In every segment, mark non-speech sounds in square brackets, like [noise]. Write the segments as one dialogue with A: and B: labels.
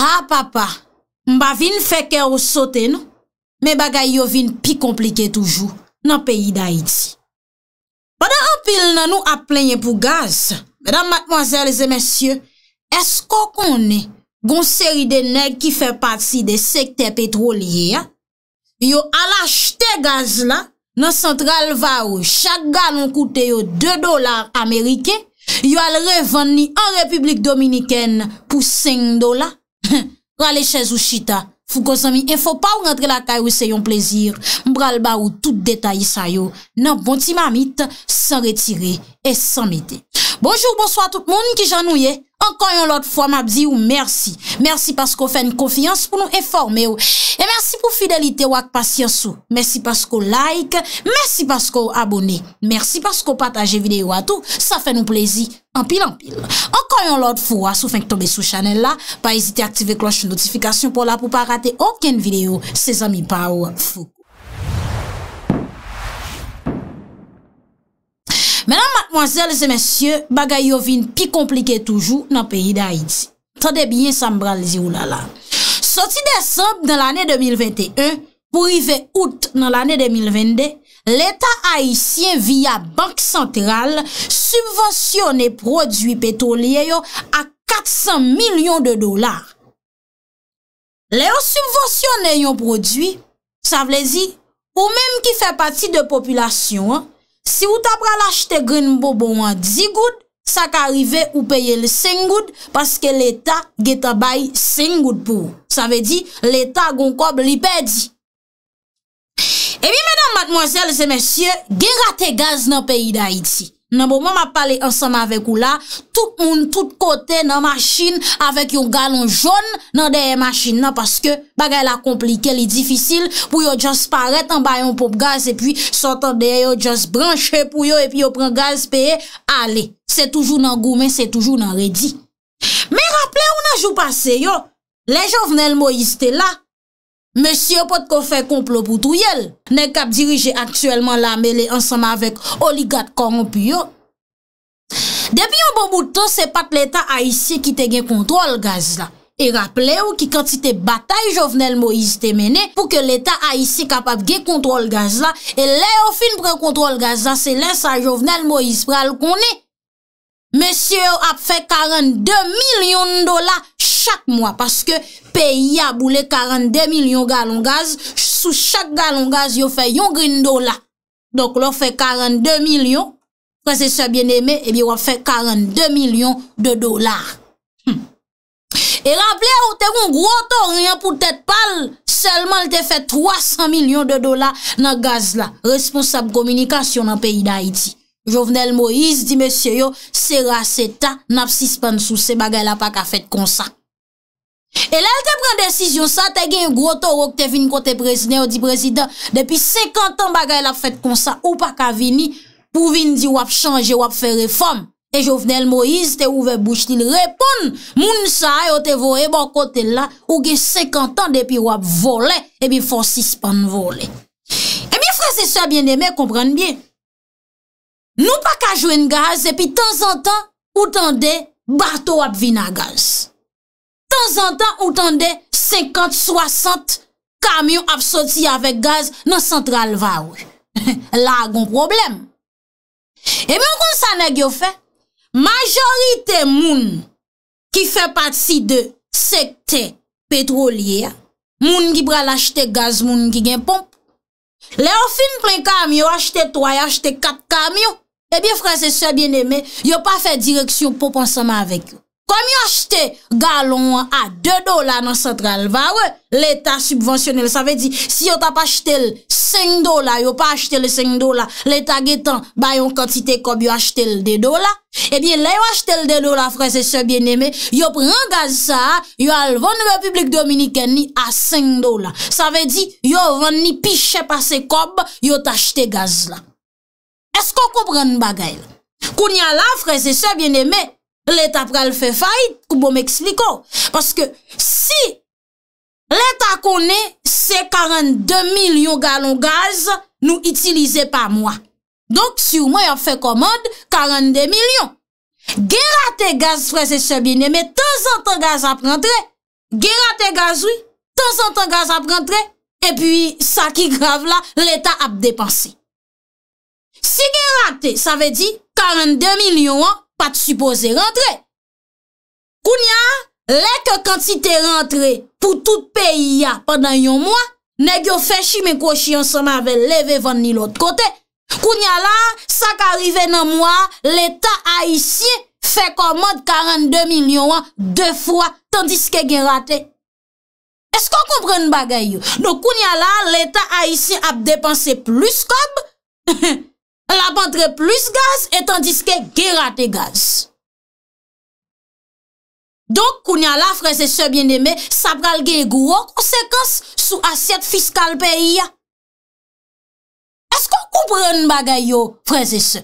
A: Ha papa, mba vin feke ou sote nou, me bagay yo vin pi komplike toujou nan peyi da iti. Bada an pil nan nou ap plenye pou gaz, bedan matmoazèl zè mèsyè, esko konè gon seri de neg ki fè pati de sekte petroliye ya? Yo al achte gaz la nan sentral va ou, chak ga nou koute yo 2 dolar amerike, yo al revan ni an republik dominiken pou 5 dolar, Rale chèz ou chita, fougo zami, e fò pa ou rentre la kaj ou se yon plezir, mbral ba ou tout detay sa yo, nan bonti mamit, san retire et san mete. Bonjour, bonsoir tout mouni ki jan nouye. Enkoyon lot fwa mabzi ou mersi. Mersi paskou fè n konfians pou nou eforme ou. E mersi pou fidelite ou ak pasyans ou. Mersi paskou like. Mersi paskou abone. Mersi paskou pataje video ou atou. Sa fè nou plezi anpil anpil. Enkoyon lot fwa sou fènk tombe sou chanel la. Pa ezite aktive kloche notifikasyon pou la pou pa rate oken video. Se zami pa ou fwo. Menan matmoazèl zè mèsyè, bagay yo vin pi komplike toujou nan peyi dè Haïti. Tade byen sa mbral zi oulala. Soti desob nan l'anè 2021, pou rive out nan l'anè 2022, l'Etat Haïtien via bank sentral subvensyonè prodwi petoliyè yo a 400 milyon de dolar. Lè yo subvensyonè yon prodwi, sa vlezi, ou mèm ki fè pati de populasyon, Si ou ta pralache te grin bo bon an 10 gout, sa ka rive ou peye le 5 gout, paske l'Etat ge tabay 5 gout pou. Sa ve di, l'Etat gon kob li pedi. Ebi, madame, mademoiselle, zemesye, ge rate gaz nan peyi da iti. Nan bo man ap pale ansanman avek ou la, tout moun, tout kote nan masjin avek yon galon joun nan deye masjin nan Paske bagay la komplike, li difisil pou yo just paret an bayon pop gaz epi sotan deye yo just branche pou yo epi yo pren gaz peye Ale, se toujou nan goumen, se toujou nan redi Me rapple ou nan jou pase yo, le jovnel mo yiste la Monsye pot ko fe komplo pou tou yel. Nè kap dirije aktuellement la mele ansama vek oligat koronpuyo. Depi yon bon bouton se pat l'Etat a isi ki te gen kontrol gaz la. E rappele ou ki kantite batay Jovenel Moïse te mene pou ke l'Etat a isi kapap gen kontrol gaz la. E lè ou fin pren kontrol gaz la se lè sa Jovenel Moïse pral konè. Monsye ou ap fe 42 milyon dola. chak mwa, paske peyi a boule 42 milyon galon gaz, sou chak galon gaz, yo fe yon grin do la. Donk lo fe 42 milyon, prese se bien eme, ebi yo fe 42 milyon de dolar. Hmm. E ramble ou te moun groto, riyan pou tete pal, selman te fe 300 milyon de dolar nan gaz la, responsab komunikasyon nan peyi da Haiti. Jo vnen el Moïse, di mesye yo, se rase ta, nap sispan sou se bagay la pak a fet konsak. E lal te pren desisyon sa, te gen yon grotor wak te vin kote prezine ou di prezident. Depi 50 an bagay la fèt kon sa, ou pa ka vini pou vin di wap chanje, wap fè reform. E jovnel Moïse te ouve bouch til repon, moun sa a yo te voe ban kote la, ou gen 50 an depi wap vole, e bi fòsis pan vole. E mi frasè so a bien demè, kompran mi? Nou pa ka jwen gaz, e bi tan an tan, ou tan de, bato wap vina gaz. an zantan ou tande 50-60 kamyon apsoti avek gaz nan sentral va ou. La [laughs] a gon problem. E mwen kon sa ne gyo fe, majorite moun ki fe pati de sekte petrolier, moun ki bral achete gaz, moun ki gen pomp. Le ou fin plen kamyon, achete 3, achete 4 kamyon, e eh bie franse sou e bien eme, yo pa fe direksyon pop ansama avek yo. Kom yo achete galon a 2 dola nan sentral, va we l'Etat subventionnel. Sa ve di, si yo tap achete l 5 dola, yo pa achete l 5 dola, l'Etat getan bayon kantite kob yo achete l 2 dola. Ebyen, eh la yo achete l 2 dola, fray, se se bien eme, yo pren gaz sa, yo alvon Republik Dominikenni a 5 dola. Sa ve di, yo vann ni piche pase kob, yo t'achete gaz la. Esko kou pren bagay la? Koun yal la, fray, se se bien eme, l'Etat pral fè fayt, koubo mèk slikò. Paske si l'Etat konè, se 42 milyon galon gaz nou itilize pa mwa. Donk, si ou mwen yon fè komod, 42 milyon. Gerate gaz, frè se se binè, mè tan zan tan gaz ap rentre. Gerate gaz, wè, tan zan tan gaz ap rentre, e pwi sa ki grav la, l'Etat ap depanse. Si gerate, sa vè di, 42 milyon an, pa te suppose rentre. Kounia, leke kantite rentre pou tout peyi ya pandan yon mwa, ne gyo fè chi men kou chi yon seman ve leve van ni l'ot kote. Kounia la, sa ka arrive nan mwa, l'Etat Haitien fè komode 42 milyon de fwa, tandis ke gen rate. Esk an komprene bagay yo? No kounia la, l'Etat Haitien ap depanse plus kob. He he he. La pantre plus gaz etan diske gerate gaz. Donk kounya la freze se bien deme, sa pral genye gwo konsekans sou asyet fiskal peyi ya. Eskou kou prene bagay yo freze se?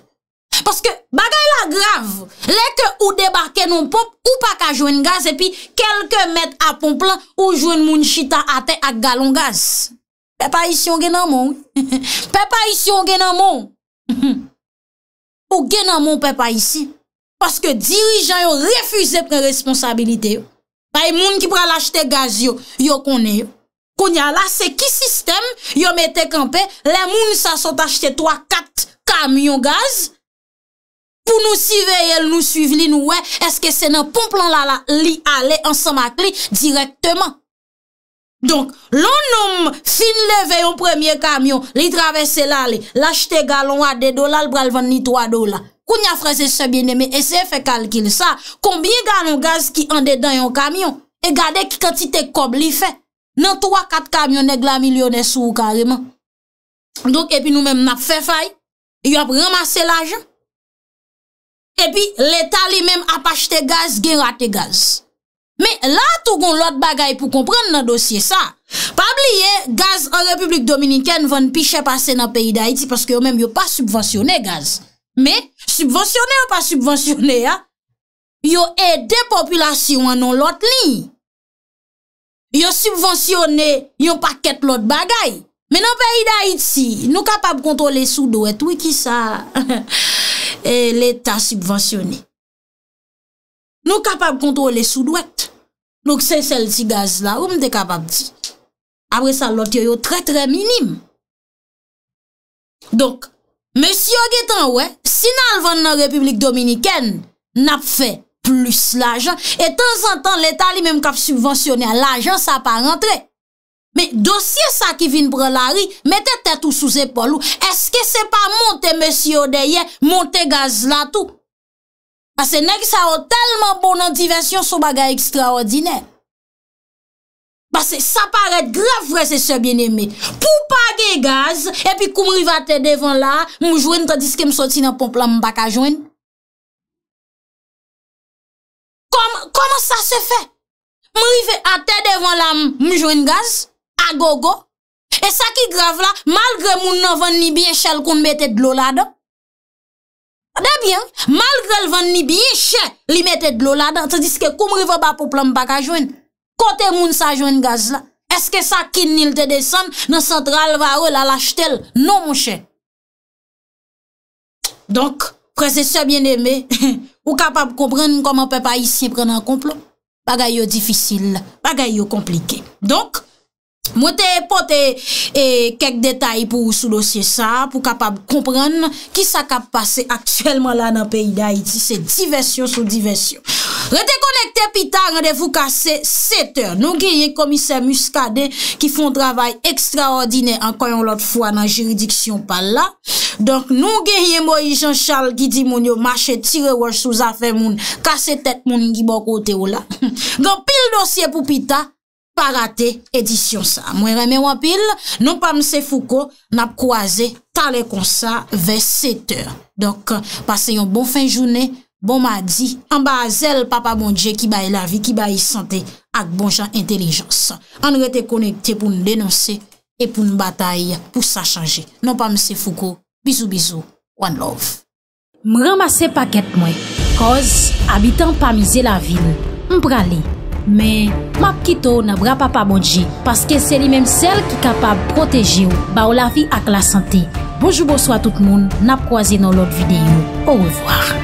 A: Paske bagay la grav. Lek ou debarke nou pop ou pak a jwen gaz epi kelke met apon plan ou jwen moun chita ate ak galon gaz. Pe pa isyon genan moun. Pe pa isyon genan moun. Ou gen nan moun pe pa isi Paske dirijan yo refuze pre responsabilite yo Pay moun ki pral achete gaz yo Yo konye Konye la se ki sistem Yo mette kampe Le moun sa sot achete 3-4 kamyon gaz Pou nou si vey el nou suiv li nou we Eske se nan pon plan la la Li ale ansan mak li direktman Donk, loun noum fin leve yon premye kamyon, li travesse la li, lachte galon a 2 dola, l bralvan ni 3 dola. Kou nyafre se se bine me ese fe kalkil sa, kombye galon gaz ki ande dan yon kamyon? E gade ki katite kob li fe, nan 3-4 kamyon neg la milyon e sou kareman. Donk, epi nou men ap fe fay, yon ap ramase la jen. Epi, leta li men ap achte gaz, gen rate gaz. Me la tou kon lot bagay pou kompren nan dosye sa. Pabli ye, gaz an Republik Dominiken van piche pase nan peyi da iti paske yo menm yo pa subvensione gaz. Me, subvensione ou pa subvensione ya? Yo e depopulasyon anon lot li. Yo subvensione, yo pa ket lot bagay. Me nan peyi da iti, nou kapab kontrole sou do et, wiki sa l'Etat subvensione. Nou kapab kontrole sou do et. Nouk se sel ti gaz la, ou m de kapap di? Abre sa lot yo yo, tre tre minim. Donk, M. Gitan we, si nan alvan nan Republik Dominiken, nap fe plus l'ajan, et tan zan tan l'Etat li menm kap subvensyone a l'ajan, sa pa rentre. Me dosye sa ki vin pre la ri, mette tet ou sou zepol ou, eske se pa monte M. Odeye, monte gaz la tou? Basè, nek sa ou telman bon an divensyon sou bagay ekstraordine. Basè, sa paret grav vre se se bien eme. Pou pa ge gaz, epi kou mri va te devan la, mou jwen tadis ke m soti nan pomp la m baka jwen. Koman sa se fe? Mri ve a te devan la m jwen gaz, a gogo, e sa ki grav la, malgre moun nanvan ni bi en chal koun metet lola da. Adè bien, malgrèl van ni biye, chè, li metèd lò la dan, te diske koumri vò ba pou plom baka jwen, kote moun sa jwen gaz la, eske sa kin nil te desen, nan sentral va ou la lajtèl, nou moun chè. Donk, prese se bien eme, ou kapab kou pren, koman pe pa isi pren an komplon, bagay yo difisil, bagay yo komplike. Donk, Mwete pote e, kek detay pou sou dosye sa Pou kapab komprenn ki sa kap pase aktuelman la nan peyi da iti Se diversyon sou diversyon Rete konekte pita, randevou kase 7h Nou genye komise muskade ki fon travay ekstraordine Ankoyon lot fwa nan jiridiksyon pal la Donk nou genye mwoyi Jean-Charles Gidi moun yo Mache tire waj sou zafen moun Kase tet moun yi bo kote ou la Gan [laughs] pil dosye pou pita Parate edisyon sa Mwen reme wapil Non pa mse fuko Nap kwa ze talekon sa Ve 7h Donk pase yon bon fin jounen Bon madi An ba azel papa bonje Ki baye la vi Ki baye sante Ak bon jan intelijans An rete konekte pou nou denanse E pou nou bataye Pou sa chanje Non pa mse fuko Bizou bizou One love M ramase paket mwen Koz abitan pa mize la vil Mprale Men, map kito nabrapa pa bodji, paske seri menm sel ki kapab proteji ou, ba ou la fi ak la sante. Bojoubo swa tout moun, nap kwa zi nan lot videyo. Ouwevoar.